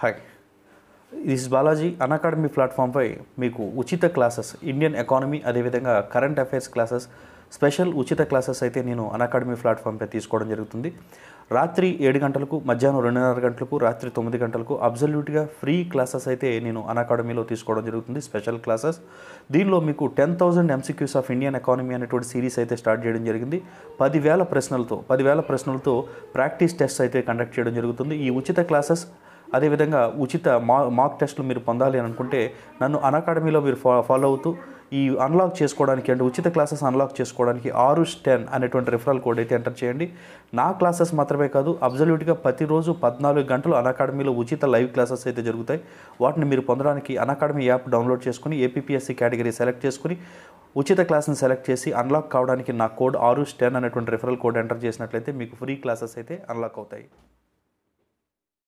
hi this Balaji academy ప్లాట్ఫామ్పై మీకు ఉచిత క్లాసెస్ ఇండియన్ ఎకానమీ అదేవిధంగా కరెంట్ అఫైర్స్ క్లాసెస్ స్పెషల్ ఉచిత క్లాసెస్ అయితే నేను అకాడమీ ప్లాట్ఫామ్పై తీసుకోవడం జరుగుతుంది రాత్రి ఏడు గంటలకు మధ్యాహ్నం రెండున్నర గంటలకు రాత్రి తొమ్మిది గంటలకు అబ్జల్యూట్గా ఫ్రీ క్లాసెస్ అయితే నేను అకాడమీలో తీసుకోవడం జరుగుతుంది స్పెషల్ క్లాసెస్ దీనిలో మీకు ten thousand MCQs of Indian economy అనేటువంటి సిరీస్ అయితే స్టార్ట్ చేయడం జరిగింది పదివేల ప్రశ్నలతో పదివేల ప్రశ్నలతో ప్రాక్టీస్ టెస్ట్ అయితే కండక్ట్ చేయడం జరుగుతుంది ఈ ఉచిత క్లాసెస్ అదేవిధంగా ఉచిత మా మాక్ టెస్ట్లు మీరు పొందాలి అని అనుకుంటే నన్ను అకాడమీలో మీరు ఫా ఫాలో అవుతూ ఈ అన్లాక్ చేసుకోవడానికి అంటే ఉచిత క్లాసెస్ అన్లాక్ చేసుకోవడానికి ఆరు టెన్ అనేటువంటి రిఫరల్ కోడ్ అయితే ఎంటర్ చేయండి నా క్లాసెస్ మాత్రమే కాదు అబ్జల్యూట్గా ప్రతిరోజు పద్నాలుగు గంటలు అకాడమీలో ఉచిత లైవ్ క్లాసెస్ అయితే జరుగుతాయి వాటిని మీరు పొందడానికి అకాడమీ యాప్ డౌన్లోడ్ చేసుకుని ఏపీఎస్సీ కేటగిరీ సెలెక్ట్ చేసుకుని ఉచిత క్లాస్ని సెలెక్ట్ చేసి అన్లాక్ కావడానికి నా కోడ్ ఆరు టెన్ అనేటువంటి రిఫరల్ కోడ్ ఎంటర్ చేసినట్లయితే మీకు ఫ్రీ క్లాసెస్ అయితే అన్లాక్ అవుతాయి